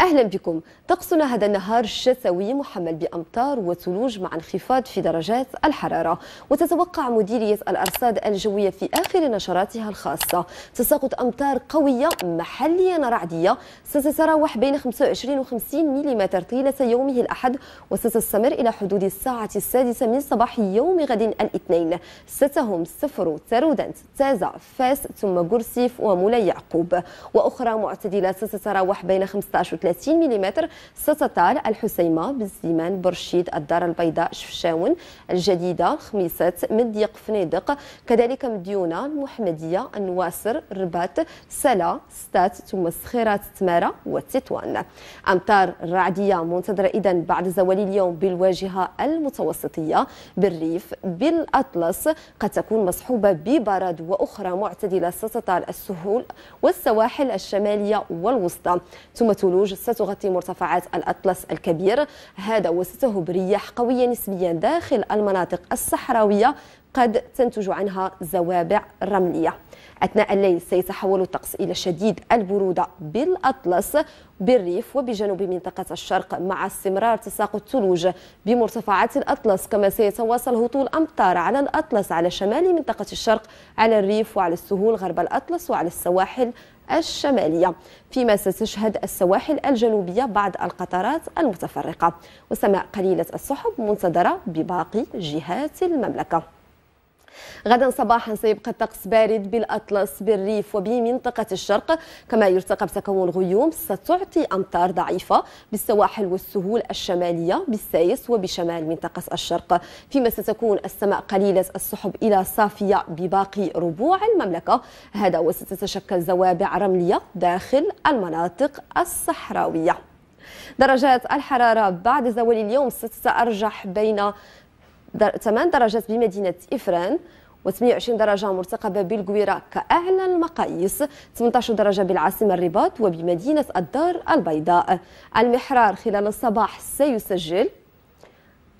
أهلا بكم طقسنا هذا النهار شتوي محمل بأمطار وثلوج مع انخفاض في درجات الحرارة وتتوقع مديرية الأرصاد الجوية في آخر نشراتها الخاصة تساقط أمطار قوية محليا رعدية ستتراوح بين 25 و 50 ملم طيلة يومه الأحد وستستمر إلى حدود الساعة السادسة من صباح يوم غد الاثنين ستهم سفرو تارودنت تازع فاس ثم جورسيف ومولى يعقوب وأخرى معتدلة ستتراوح بين 15 و 30 ملم ستطال الحسيمة بالزيمان برشيد الدار البيضاء شفشاون الجديدة خميسات مديق فنيدق كذلك مديونة المحمدية النواصر الرباط سلا ستات ثم سخيرات تمارة والتطوان أمطار رعدية منتظرة إذا بعد زوال اليوم بالواجهة المتوسطية بالريف بالأطلس قد تكون مصحوبة ببرد وأخرى معتدلة ستطال السهول والسواحل الشمالية والوسطى ثم ثلوج ستغطي مرتفعات الأطلس الكبير هذا وستهب رياح قوية نسبيا داخل المناطق الصحراوية قد تنتج عنها زوابع رملية أثناء الليل سيتحول الطقس إلى شديد البرودة بالأطلس بالريف وبجنوب منطقة الشرق مع استمرار تساقط الثلوج بمرتفعات الأطلس كما سيتواصل هطول أمطار على الأطلس على شمال منطقة الشرق على الريف وعلى السهول غرب الأطلس وعلى السواحل الشمالية فيما ستشهد السواحل الجنوبية بعض القطرات المتفرقة وسماء قليلة السحب منتظرة بباقي جهات المملكة غدا صباحا سيبقى الطقس بارد بالأطلس بالريف وبمنطقة الشرق كما يرتقب تكون غيوم ستعطي أمطار ضعيفة بالسواحل والسهول الشمالية بالسايس وبشمال منطقة الشرق فيما ستكون السماء قليلة السحب إلى صافية بباقي ربوع المملكة هذا وستتشكل زوابع رملية داخل المناطق الصحراوية درجات الحرارة بعد زوال اليوم ستتأرجح بين 8 درجات بمدينة إفران و28 درجة مرتقبة بالقويرة كأعلى المقاييس 18 درجة بالعاصمة الرباط وبمدينة الدار البيضاء المحرار خلال الصباح سيسجل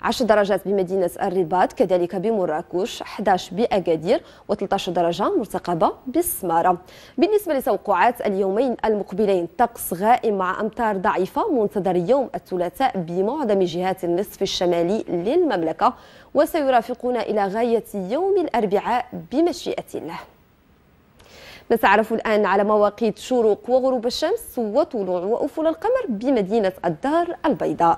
10 درجات بمدينة الرباط كذلك بمراكش 11 بأكادير و13 درجة مرتقبة بالسمارة بالنسبة لتوقعات اليومين المقبلين طقس غائم مع أمطار ضعيفة منتظر يوم الثلاثاء بمعظم جهات النصف الشمالي للمملكة وسيرافقنا إلى غاية يوم الأربعاء بمشيئة الله نتعرف الآن على مواقيت شروق وغروب الشمس وطلوع وأفول القمر بمدينة الدار البيضاء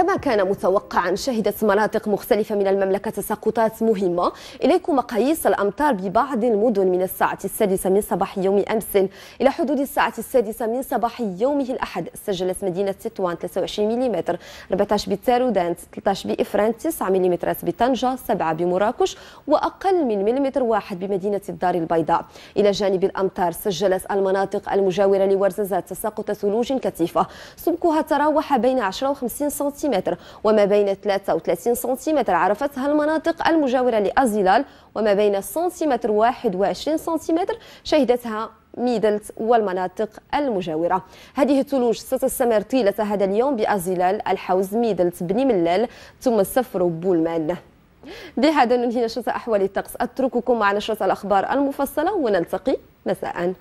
كان متوقعا شهدت مناطق مختلفة من المملكة تساقطات مهمة إليكم مقاييس الأمطار ببعض المدن من الساعة السادسة من صباح يوم أمس إلى حدود الساعة السادسة من صباح يومه الأحد سجلت مدينة تطوان 23 ملم 14 بتارودانت 13 بإفران 9 ملم بطنجة 7 بمراكش وأقل من ملم واحد بمدينة الدار البيضاء إلى جانب الأمطار سجلت المناطق المجاورة لورزازات تساقط ثلوج كثيفة سمكها تراوح بين 10 و 50 سنتيمتر سنتيمتر وما بين 33 سنتيمتر عرفتها المناطق المجاورة لأزيلال وما بين سنتيمتر 21 سنتيمتر شهدتها ميدلت والمناطق المجاورة هذه الثلوج ستستمر طيلة هذا اليوم بأزيلال الحوز ميدلت بني ملال ثم السفر بولمان بهذا ننهي نشرة أحوال الطقس أترككم مع نشرة الأخبار المفصلة ونلتقي مساءً